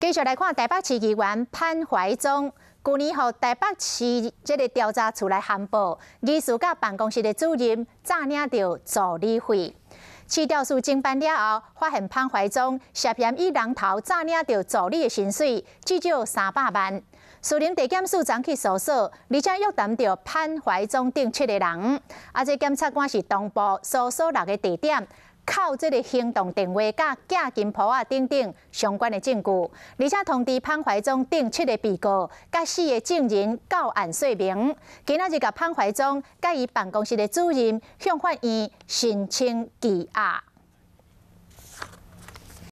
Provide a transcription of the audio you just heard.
继续来看台北市议员潘怀忠，去年后台北市这个调查出来函报，艺术家办公室的主任诈领到助理费。市调查侦办了后，发现潘怀忠涉嫌以人头诈领到助理的薪水，至少三百万。树林地检署长去搜索，而且约谈到潘怀忠等七个人，啊，这检察官是同步搜索六个地点。靠这个行动电话、甲假金铺啊等等相关的证据，而且通知潘怀忠等七个被告、甲四个证人到案说明。今仔日甲潘怀忠甲伊办公室的主任向法院申请羁押。